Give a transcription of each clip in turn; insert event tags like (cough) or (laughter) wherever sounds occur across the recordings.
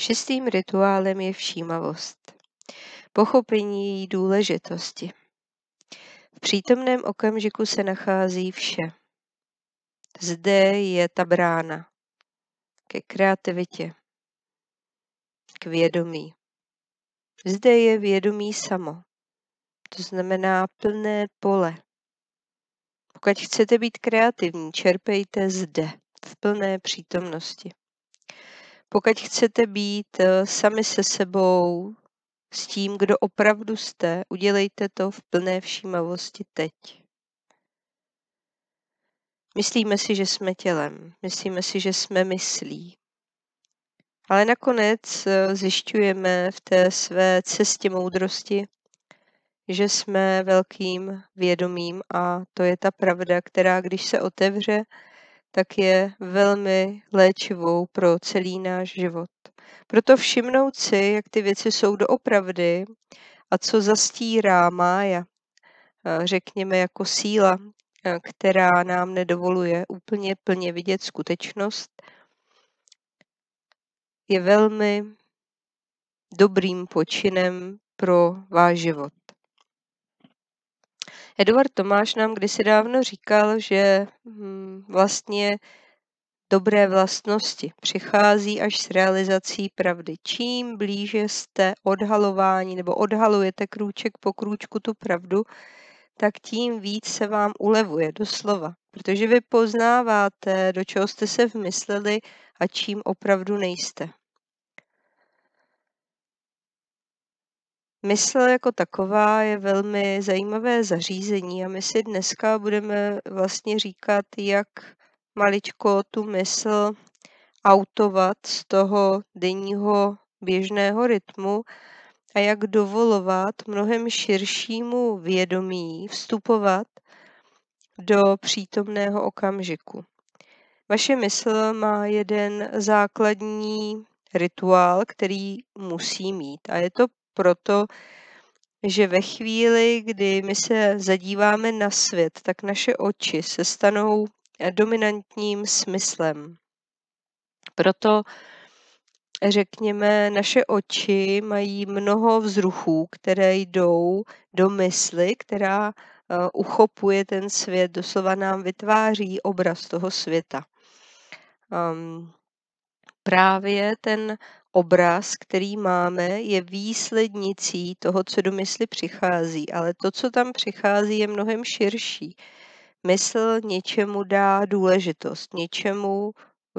Šestým rituálem je všímavost. Pochopení její důležitosti. V přítomném okamžiku se nachází vše. Zde je ta brána ke kreativitě, k vědomí. Zde je vědomí samo, to znamená plné pole. Pokud chcete být kreativní, čerpejte zde, v plné přítomnosti. Pokud chcete být eh, sami se sebou, s tím, kdo opravdu jste, udělejte to v plné všímavosti teď. Myslíme si, že jsme tělem, myslíme si, že jsme myslí. Ale nakonec eh, zjišťujeme v té své cestě moudrosti, že jsme velkým vědomím a to je ta pravda, která, když se otevře, tak je velmi léčivou pro celý náš život. Proto všimnout si, jak ty věci jsou doopravdy a co zastírá mája, eh, řekněme jako síla, eh, která nám nedovoluje úplně plně vidět skutečnost, je velmi dobrým počinem pro váš život. Eduard Tomáš nám kdysi dávno říkal, že hm, vlastně dobré vlastnosti přichází až s realizací pravdy. Čím blíže jste odhalování nebo odhalujete krůček po krůčku tu pravdu, tak tím víc se vám ulevuje, doslova. Protože vy poznáváte, do čeho jste se vmysleli a čím opravdu nejste. Mysl jako taková je velmi zajímavé zařízení a my si dneska budeme vlastně říkat, jak maličko tu mysl autovat z toho denního běžného rytmu a jak dovolovat mnohem širšímu vědomí vstupovat do přítomného okamžiku. Vaše mysl má jeden základní rituál, který musí mít a je to proto, že ve chvíli, kdy my se zadíváme na svět, tak naše oči se stanou dominantním smyslem. Proto řekněme, naše oči mají mnoho vzruchů, které jdou do mysli, která eh, uchopuje ten svět, doslova nám vytváří obraz toho světa. Ehm, právě ten obraz, který máme, je výslednicí toho, co do mysli přichází, ale to, co tam přichází, je mnohem širší. Mysl něčemu dá důležitost, něčemu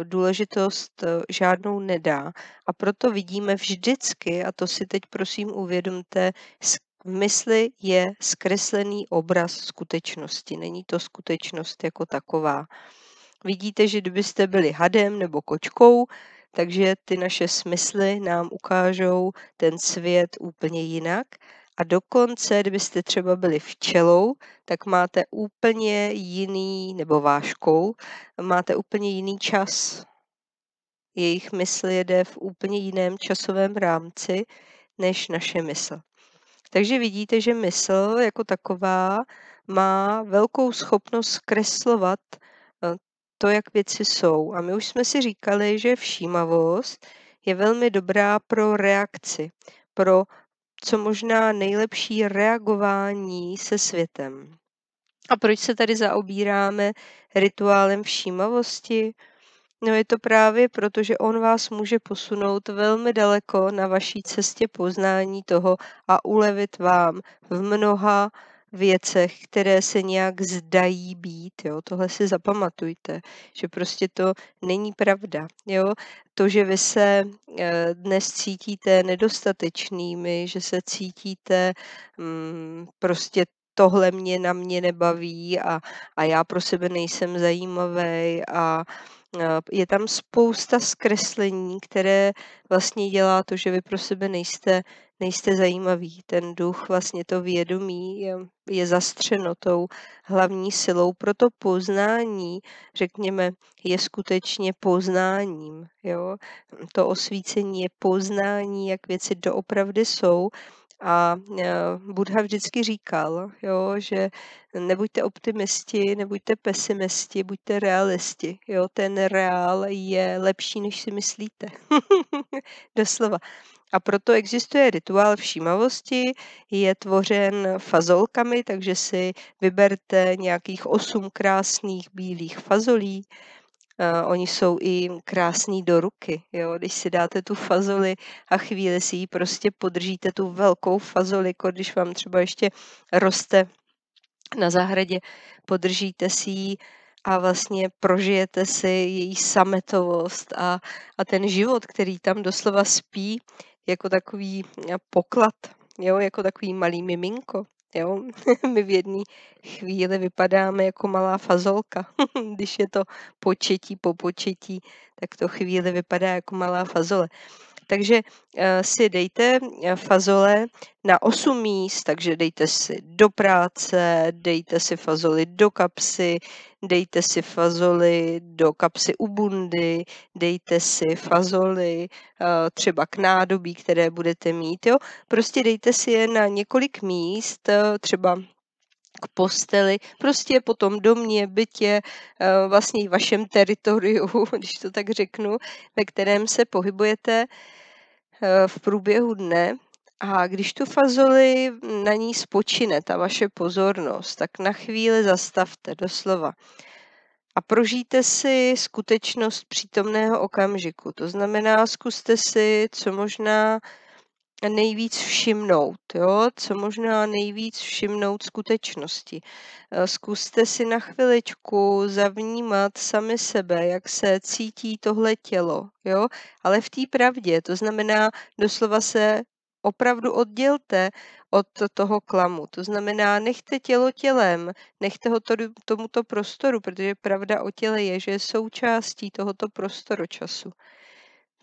důležitost eh, žádnou nedá. A proto vidíme vždycky, a to si teď prosím uvědomte, v mysli je zkreslený obraz skutečnosti, není to skutečnost jako taková. Vidíte, že kdybyste byli hadem nebo kočkou, takže ty naše smysly nám ukážou ten svět úplně jinak. A dokonce, kdybyste třeba byli včelou, tak máte úplně jiný, nebo váškou, máte úplně jiný čas. Jejich mysl jede v úplně jiném časovém rámci než naše mysl. Takže vidíte, že mysl jako taková má velkou schopnost zkreslovat to, jak věci jsou. A my už jsme si říkali, že všímavost je velmi dobrá pro reakci, pro co možná nejlepší reagování se světem. A proč se tady zaobíráme rituálem všímavosti? No je to právě proto, že on vás může posunout velmi daleko na vaší cestě poznání toho a ulevit vám v mnoha věcech, které se nějak zdají být. Jo? Tohle si zapamatujte, že prostě to není pravda. Jo? To, že vy se eh, dnes cítíte nedostatečnými, že se cítíte mm, prostě tohle mě na mě nebaví a, a já pro sebe nejsem zajímavý a eh, je tam spousta zkreslení, které vlastně dělá to, že vy pro sebe nejste nejste zajímavý, Ten duch, vlastně to vědomí je, je zastřeno tou hlavní silou. Proto poznání, řekněme, je skutečně poznáním. Jo? To osvícení je poznání, jak věci doopravdy jsou. A e, Buddha vždycky říkal, jo, že nebuďte optimisti, nebuďte pesimisti, buďte realisti. Jo, ten reál je lepší, než si myslíte. (laughs) Doslova. A proto existuje rituál všímavosti, je tvořen fazolkami, takže si vyberte nějakých osm krásných bílých fazolí. Uh, oni jsou i krásní do ruky. Jo? Když si dáte tu fazoli a chvíli si ji prostě podržíte, tu velkou fazoli, když vám třeba ještě roste na zahradě, podržíte si ji a vlastně prožijete si její sametovost a, a ten život, který tam doslova spí, jako takový eh, poklad, jo, jako takový malý miminko. Jo? (laughs) My v jedné chvíli vypadáme jako malá fazolka. (laughs) Když je to početí po početí, tak to chvíli vypadá jako malá fazole. Takže eh, si dejte eh, fazole na 8 míst, takže dejte si do práce, dejte si fazoli do kapsy, dejte si fazoli do kapsy u bundy, dejte si fazoli eh, třeba k nádobí, které budete mít. Jo? Prostě dejte si je na několik míst, třeba k posteli, prostě potom mě, bytě, eh, vlastně i vašem teritoriu, (laughs) když to tak řeknu, ve kterém se pohybujete eh, v průběhu dne. A když tu fazoli na ní spočine ta vaše pozornost, tak na chvíli zastavte doslova a prožijte si skutečnost přítomného okamžiku. To znamená, zkuste si co možná nejvíc všimnout, jo? co možná nejvíc všimnout skutečnosti. Eh, zkuste si na chviličku zavnímat sami sebe, jak se cítí tohle tělo, jo? ale v té pravdě, to znamená doslova se opravdu oddělte od toho klamu. To znamená, nechte tělo tělem, nechte ho to, tomuto prostoru, protože pravda o těle je, že je součástí tohoto prostoru času.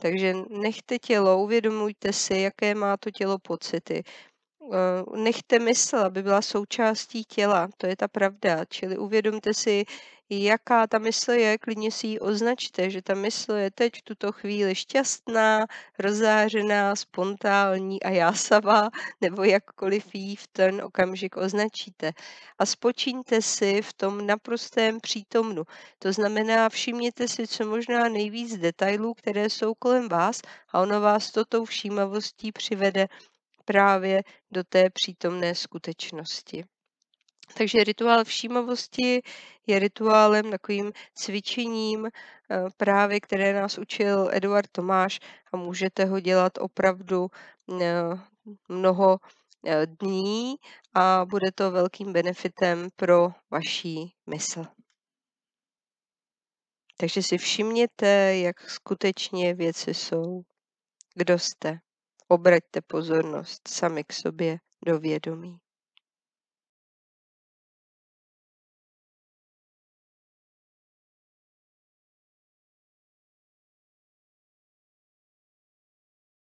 Takže nechte tělo, uvědomujte si, jaké má to tělo pocity. Eh, nechte mysl, aby byla součástí těla, to je ta pravda. Čili uvědomte si, jaká ta mysl je, klidně si ji označte, že ta mysl je teď v tuto chvíli šťastná, rozářená, spontánní a jásavá, (laughs) nebo jakkoliv ji v ten okamžik označíte. A spočíňte si v tom naprostém přítomnu. To znamená, všimněte si co možná nejvíc detailů, které jsou kolem vás a ono vás to všímavostí přivede právě do té přítomné skutečnosti. Takže rituál všímavosti je rituálem, takovým cvičením eh, právě, které nás učil Eduard Tomáš a můžete ho dělat opravdu eh, mnoho eh, dní a bude to velkým benefitem pro vaší mysl. Takže si všimněte, jak skutečně věci jsou. Kdo jste? Obraťte pozornost sami k sobě do vědomí.